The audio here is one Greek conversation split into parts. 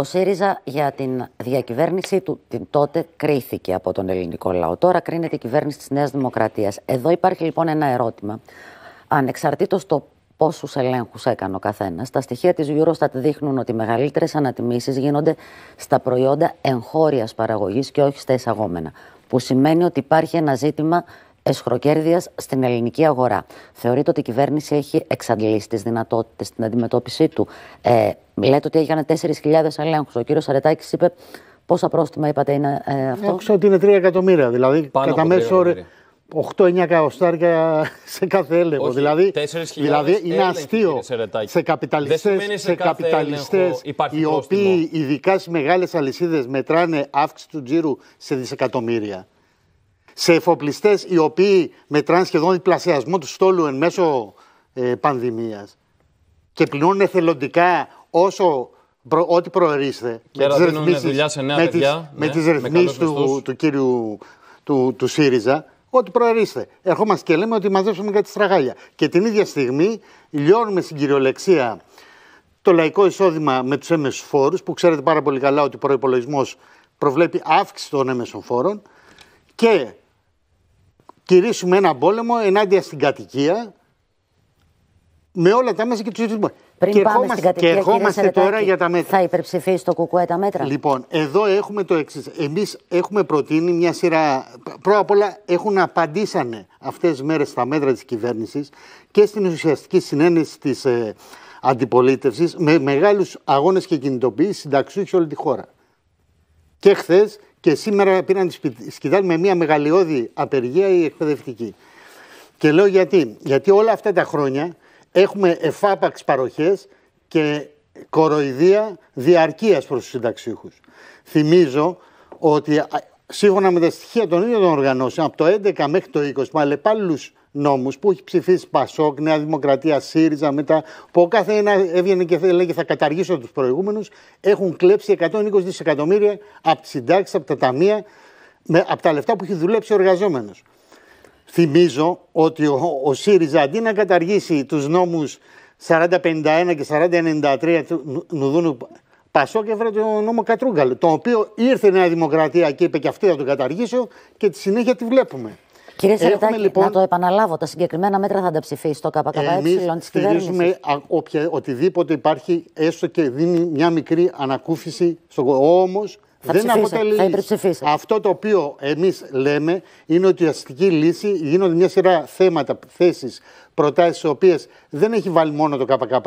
Ο ΣΥΡΙΖΑ για την διακυβέρνηση του την τότε κρίθηκε από τον ελληνικό λαό. Τώρα κρίνεται η κυβέρνηση της Νέας Δημοκρατίας. Εδώ υπάρχει λοιπόν ένα ερώτημα. Ανεξαρτήτως το πόσους ελέγχους έκανε ο καθένας, τα στοιχεία της Eurostat δείχνουν ότι οι μεγαλύτερες ανατιμήσεις γίνονται στα προϊόντα εγχώριας παραγωγής και όχι στα εισαγόμενα. Που σημαίνει ότι υπάρχει ένα ζήτημα εσχροκέρδειας στην ελληνική αγορά. Θεωρείτε ότι η κυβέρνηση έχει εξαντλήσει τις δυνατότητες στην αντιμετώπιση του. Ε, λέτε ότι έγιναν 4.000 ελέγχους. Ο κύριος Αρετάκη είπε πόσα πρόστιμα είπατε είναι ε, αυτό. Άκουσα ότι είναι 3 εκατομμύρια. Δηλαδή Πάνω κατά μέσο όρο. 8-9 καοστάρια σε κάθε έλεγχο. δηλαδή, δηλαδή είναι αστείο σε καπιταλιστές, σε, καπιταλιστές οι οποίοι ειδικά στις μεγάλες αλυσίδες μετράνε αύξηση του τζίρου σε δισεκατομμύρια σε εφοπλιστές οι οποίοι μετράνε σχεδόν διπλασιασμό του στόλου εν μέσω ε, πανδημίας και πληρώνουν εθελοντικά όσο προ, ό,τι προορίστε. Και με τις δίνουν δουλειά σε νέα με παιδιά. με ναι, τις ρυθμίσεις του, του κύριου του, του ΣΥΡΙΖΑ. Ό,τι προορίστε. Ερχόμαστε και λέμε ότι μαζέψαμε κάτι στραγάλια. Και την ίδια στιγμή λιώνουμε στην κυριολεξία το λαϊκό εισόδημα με τους έμεσους φόρους, που ξέρετε πάρα πολύ καλά ότι ο προπολογισμό προβλέπει αύξηση των έμεσων φόρων και κηρύσουμε ένα πόλεμο ενάντια στην κατοικία με όλα τα μέσα και τους ρυθμού. Πριν και πάμε στην κατοικία, και ερχόμαστε τώρα για τα μέτρα. Θα υπερψηφίσει το κουκουέ τα μέτρα. Λοιπόν, εδώ έχουμε το εξής. Εμείς έχουμε προτείνει μια σειρά. Πρώτα απ' όλα έχουν απαντήσανε αυτές τις μέρες στα μέτρα της κυβέρνησης και στην ουσιαστική συνένεση της ε, αντιπολίτευσης με μεγάλους αγώνες και κινητοποιήσει συνταξιού σε όλη τη χώρα. Και χθες και σήμερα πήραν τη σκητάλη με μια μεγαλειώδη απεργία η εκπαιδευτική. Και λέω γιατί. Γιατί όλα αυτά τα χρόνια έχουμε εφάπαξ παροχές και κοροϊδία διαρκείας προς τους συνταξίχους. Θυμίζω ότι σύμφωνα με τα στοιχεία των ίδιων των οργανώσεων, από το 11 μέχρι το 20, με αλλεπάλληλους νόμους που έχει ψηφίσει Πασόκ, Νέα Δημοκρατία, ΣΥΡΙΖΑ, μετά, που ο κάθε ένα έβγαινε και έλεγε θα καταργήσω τους προηγούμενους, έχουν κλέψει 120 δισεκατομμύρια από τις συντάξεις, από τα ταμεία, με, από τα λεφτά που έχει δουλέψει ο εργαζόμενος. Θυμίζω ότι ο, ΣΥΡΙΖΑ αντί να καταργήσει τους νόμους 4051 και 4093 του Νουδούνου Πασό και έφερε τον νόμο Κατρούγκαλ, το οποίο ήρθε η Νέα Δημοκρατία και είπε και αυτή θα τον καταργήσω και τη συνέχεια τη βλέπουμε. Κύριε Σερετάκη, λοιπόν... να το επαναλάβω, τα συγκεκριμένα μέτρα θα τα ψηφίσει το ΚΚΕ Εμείς στηρίζουμε Όποια, οτιδήποτε υπάρχει, έστω και δίνει μια μικρή ανακούφιση στον Όμω δεν αποτελεί. Αυτό το οποίο εμείς λέμε είναι ότι η αστική λύση γίνονται μια σειρά θέματα, θέσεις, προτάσεις, οι οποίες δεν έχει βάλει μόνο το ΚΚΕ,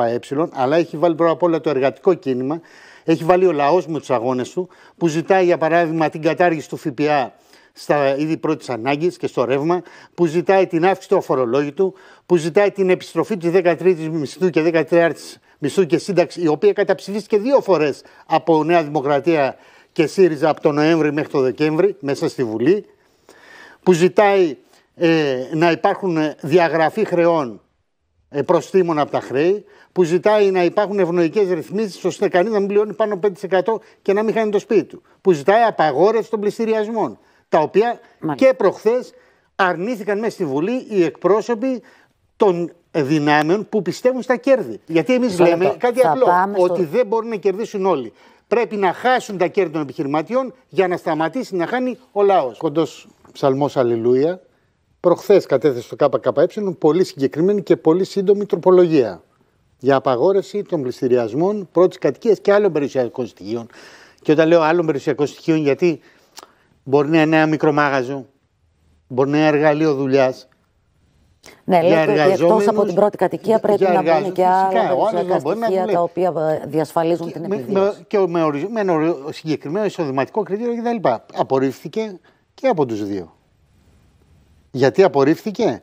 αλλά έχει βάλει πρώτα απ' όλα το εργατικό κίνημα. Έχει βάλει ο λαός με τους αγώνες του, που ζητάει για παράδειγμα την κατάργηση του ΦΠΑ στα είδη πρώτης ανάγκης και στο ρεύμα, που ζητάει την αύξηση του αφορολόγητου, που ζητάει την επιστροφή της 13η μισθού και 13η μισθού και σύνταξη, η οποία καταψηφίστηκε δύο φορές από Νέα Δημοκρατία και ΣΥΡΙΖΑ από τον Νοέμβρη μέχρι τον Δεκέμβρη μέσα στη Βουλή, που ζητάει ε, να υπάρχουν διαγραφή χρεών ε, προστήμων από τα χρέη, που ζητάει να υπάρχουν ευνοϊκές ρυθμίσεις ώστε κανείς να μην πληρώνει πάνω 5% και να μην χάνει το σπίτι του. Που ζητάει απαγόρευση των πληστηριασμών. Τα οποία και προχθές αρνήθηκαν μέσα στη Βουλή οι εκπρόσωποι των δυνάμεων που πιστεύουν στα κέρδη. Γιατί εμείς λέμε κάτι απλό: Ότι δεν μπορούν να κερδίσουν όλοι. Πρέπει να χάσουν τα κέρδη των επιχειρηματιών για να σταματήσει να χάνει ο λαός. Κοντός ψαλμός Αλληλούια προχθές κατέθεσε στο ΚΚΕ πολύ συγκεκριμένη και πολύ σύντομη τροπολογία για απαγόρευση των πληστηριασμών πρώτης κατοικίας και άλλων περιουσιακών στοιχείων. Και όταν λέω άλλων περιουσιακών στοιχείων, γιατί μπορεί να είναι ένα μικρό μάγαζο, μπορεί να είναι εργαλείο δουλειάς. Ναι, λέτε εκτός από την πρώτη κατοικία πρέπει να μπουν και άλλα περιουσιακά στοιχεία τα οποία διασφαλίζουν και, την επιβίωση. Και με, με, με, με συγκεκριμένο εισοδηματικό κριτήριο κτλ. Απορρίφθηκε και από τους δύο. Γιατί απορρίφθηκε.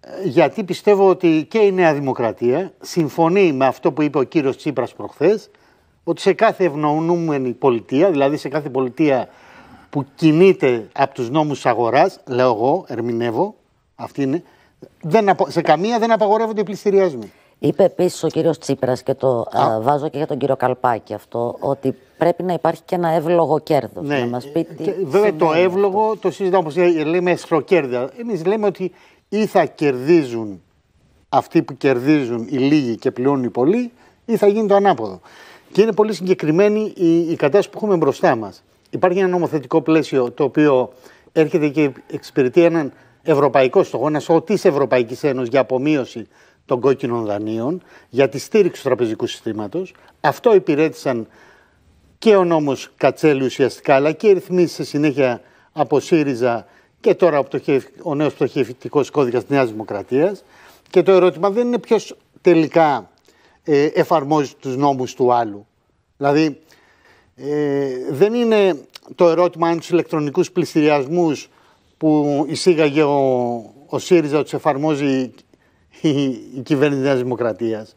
Ε, γιατί πιστεύω ότι και η Νέα Δημοκρατία συμφωνεί με αυτό που είπε ο κύριος Τσίπρας προχθές, ότι σε κάθε ευνοούμενη πολιτεία, δηλαδή σε κάθε πολιτεία που κινείται από τους νόμους της αγοράς, λέω εγώ, ερμηνεύω, αυτή είναι, δεν, σε καμία δεν απαγορεύονται οι πληστηριασμοί. Είπε επίσης ο κύριος Τσίπρας, και το ε, βάζω και για τον κύριο Καλπάκη αυτό, ότι πρέπει να υπάρχει και ένα εύλογο κέρδος. Ναι. Να μας πει τι Βέβαια το εύλογο αυτό. το συζητάμε όπως λέμε εσχροκέρδια. Εμείς λέμε ότι ή θα κερδίζουν αυτοί που κερδίζουν οι λίγοι και πληρώνουν οι πολλοί, ή θα γίνει το ανάποδο. Και είναι πολύ συγκεκριμένη η, η κατάσταση που έχουμε μπροστά μας. Υπάρχει ένα νομοθετικό πλαίσιο το οποίο έρχεται και εξυπηρετεί έναν ευρωπαϊκό στόχο, ένας τη Ευρωπαϊκής Ένωσης για απομείωση των κόκκινων δανείων, για τη στήριξη του τραπεζικού συστήματος. Αυτό υπηρέτησαν και ο νόμος Κατσέλη ουσιαστικά, αλλά και οι ρυθμίσεις σε συνέχεια από ΣΥΡΙΖΑ και τώρα ο νέος πτωχευτικός κώδικας της Δημοκρατίας. Και το ερώτημα δεν είναι ποιος τελικά ε, εφαρμόζει τους νόμους του άλλου. Δηλαδή, ε, δεν είναι το ερώτημα αν τους ηλεκτρονικούς πληστηριασμούς που εισήγαγε ο, ΣΥΡΙΖΑ τους εφαρμόζει η κυβέρνηση της Δημοκρατίας.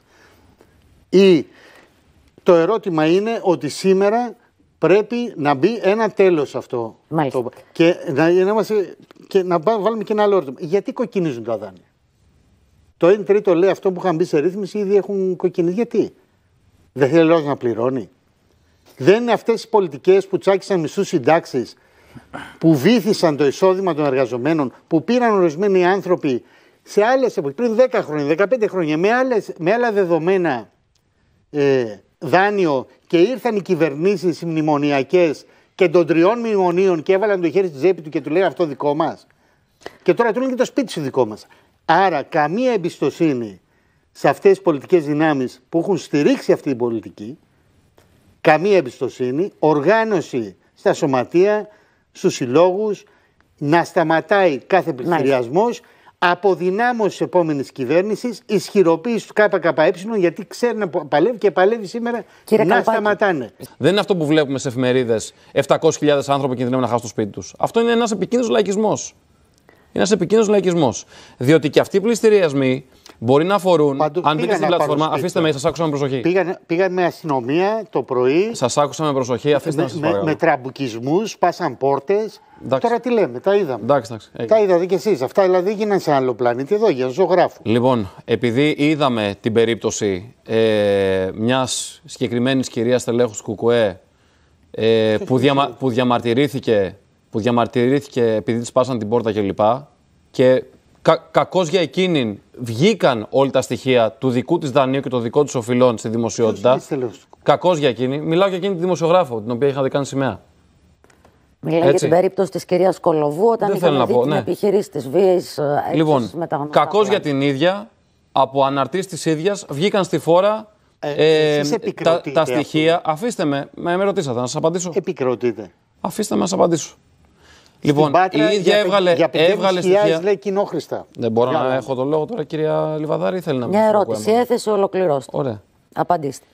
Ή το ερώτημα είναι ότι σήμερα πρέπει να μπει ένα τέλος αυτό. Το, και να, να, και να βάλουμε και ένα άλλο ερώτημα. Γιατί κοκκινίζουν τα δάνεια. Το 1 τρίτο λέει αυτό που είχαν μπει σε ρύθμιση ήδη έχουν κοκκινίσει. Γιατί. Δεν θέλει λόγος να πληρώνει. Δεν είναι αυτές οι πολιτικές που τσάκισαν μισούς συντάξεις, που βήθησαν το εισόδημα των εργαζομένων, που πήραν ορισμένοι άνθρωποι σε άλλες εποχές, πριν 10 χρόνια, 15 χρόνια, με, άλλες, με άλλα δεδομένα ε, δάνειο και ήρθαν οι κυβερνήσεις μνημονιακές και των τριών μνημονίων και έβαλαν το χέρι στη τσέπη του και του λέει αυτό δικό μας. Και τώρα του λένε και το σπίτι σου δικό μας. Άρα, καμία εμπιστοσύνη σε αυτές τις πολιτικές δυνάμεις που έχουν στηρίξει αυτή την πολιτική, καμία εμπιστοσύνη, οργάνωση στα σωματεία, στους συλλόγους, να σταματάει κάθε πληστηριασμό αποδυνάμωση της επόμενης κυβέρνησης, ισχυροποίηση του ΚΚΕ, γιατί ξέρει να παλεύει και παλεύει σήμερα να σταματάνε. Δεν είναι αυτό που βλέπουμε σε εφημερίδες 700.000 άνθρωποι κινδυνεύουν να χάσουν το σπίτι τους. Αυτό είναι ένας επικίνδυνος λαϊκισμός ένας επικίνδυνος λαϊκισμός. Διότι και αυτοί οι πληστηριασμοί μπορεί να αφορούν. Παντού, αν μπείτε στην πλατφόρμα, αφήστε με, σας άκουσα με προσοχή. Πήγαν, πήγαν με αστυνομία το πρωί. Σας άκουσα με προσοχή, ε, αφήστε με, με, με, με τραμπουκισμούς, πάσαν πόρτες. Τώρα τι λέμε, τα είδαμε. Εντάξει, εντάξει. Τα είδατε κι εσείς. Αυτά δηλαδή γίνανε σε άλλο πλανήτη εδώ για ζωγράφου. Λοιπόν, επειδή είδαμε την περίπτωση ε, μιας συγκεκριμένης κυρίας τελέχου Κουκουέ ε, που, διαμα, που διαμαρτυρήθηκε που διαμαρτυρήθηκε επειδή τη πάσαν την πόρτα κλπ. Και κα, κακώς για εκείνη βγήκαν όλα τα στοιχεία του δικού της δανείου και των δικών της οφειλών στη δημοσιότητα. Κακώς για εκείνη. Μιλάω για εκείνη τη δημοσιογράφο, την οποία είχατε κάνει σημαία. Μιλάει για την περίπτωση της κυρίας Κολοβού, όταν Δεν δει την ναι. επιχειρήση της βία ε, Λοιπόν, κακώς για την ίδια, από αναρτής της ίδιας, βγήκαν στη φόρα ε, ε, τα, τα, στοιχεία. Αφήστε με, με, με ρωτήσατε, να σας απαντήσω. Επικροτείτε. Αφήστε με να σας απαντήσω. Λοιπόν, η ίδια έβγαλε, για έβγαλε στοιχεία. λέει κοινόχρηστα. Δεν μπορώ για... να έχω τον λόγο τώρα, κυρία Λιβαδάρη. Θέλει να Μια ερώτηση, έθεσε ολοκληρώστε. Ωραία. Απαντήστε.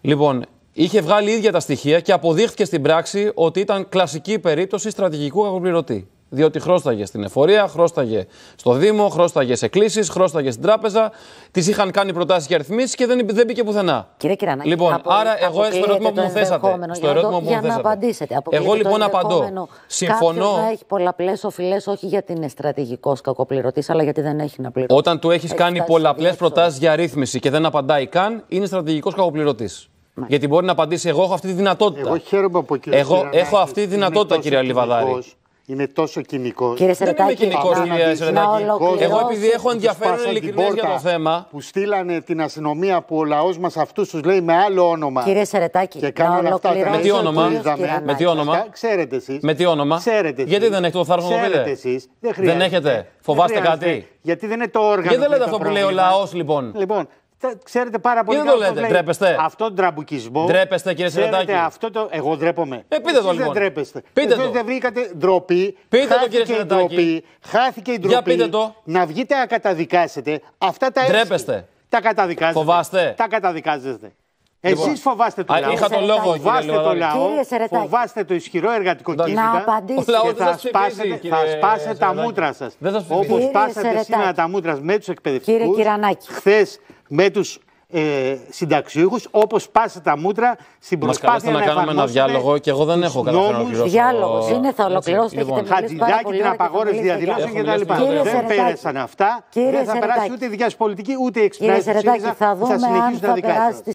Λοιπόν, είχε βγάλει ίδια τα στοιχεία και αποδείχθηκε στην πράξη ότι ήταν κλασική περίπτωση στρατηγικού κακοπληρωτή. Διότι χρώσταγε στην εφορία, χρώσταγε στο Δήμο, χρώσταγε σε κλήσεις, χρώσταγε στην τράπεζα. Της είχαν κάνει προτάσεις για αριθμίσει και δεν, δεν μπήκε πουθενά. Κύριε Κυρανάκη, λοιπόν, απο, άρα εγώ στο ερώτημα που μου θέσατε. Στο ερώτημα που μου θέσατε. απαντήσετε. Εγώ λοιπόν απαντώ. Συμφωνώ. Να έχει πολλαπλές οφειλές, όχι γιατί είναι στρατηγικός κακοπληρωτής, αλλά γιατί δεν έχει να πληρώσει. Όταν του έχεις κάνει πολλαπλέ προτάσεις για ρύθμιση και δεν απαντάει καν, είναι στρατηγικός κακοπληρωτής. Γιατί μπορεί να απαντήσει: Εγώ έχω αυτή τη δυνατότητα. Εγώ χαίρομαι από Εγώ έχω αυτή τη δυνατότητα, κύριε Λιβαδάρη είναι τόσο κοινικό. Κύριε Σερετάκη, δεν είμαι κοινικό, Εγώ επειδή έχω ενδιαφέρον ειλικρινές για το θέμα. Που στείλανε την αστυνομία που ο λαός μας αυτούς τους λέει με άλλο όνομα. Κύριε Σερετάκη, και κάνουν αυτά με τι όνομα. Με τι όνομα. Ξέρετε εσείς. Με τι όνομα. Ξέρετε Γιατί δεν έχετε το θάρρος να το πείτε. Εσείς. Δεν, δεν έχετε. Φοβάστε κάτι. Γιατί δεν είναι το όργανο. Γιατί δεν λέτε αυτό που λέει ο λαός λοιπόν. Λοιπόν, Ξέρετε πάρα πολύ καλά. Δεν το λέτε, Αυτό τον τραμπουκισμό. Ντρέπεστε, κύριε Σιρετάκη. Αυτό το... Εγώ ντρέπομαι. Ε, πείτε το λοιπόν. Δεν ντρέπεστε. Πείτε το. Δεν βρήκατε ντροπή. Πείτε χάθηκε το, κύριε Σιρετάκη. Ντροπή, χάθηκε η ντροπή. Για το. Να βγείτε να καταδικάσετε. Αυτά τα Ντρέπεστε. Τα καταδικάζετε. Φοβάστε. Τα καταδικάζετε. Λοιπόν, Εσείς φοβάστε το λαό. Είχα το λόγο, φοβάστε το λαό. Φοβάστε το ισχυρό εργατικό κίνημα. Και θα σπάσετε, θα σπάσετε τα μούτρα σας. Όπω σπάσατε σήμερα τα μούτρα με τους εκπαιδευτικούς. Χθες με τους ε, συνταξιούχους, όπως πάσα τα μούτρα στην προσπάθεια Μας να, να κάνουμε ένα διάλογο και εγώ δεν έχω καταλάβει. Διάλογο είναι, θα ολοκληρώσετε. Λοιπόν, Χατζηδάκη, την απαγόρευση διαδηλώσεων κτλ. Δεν πέρασαν αυτά. Δεν θα περάσει ούτε η δικιά σου πολιτική, ούτε η εξυπηρέτηση. Κύριε Σερετάκη, θα δούμε αν θα περάσει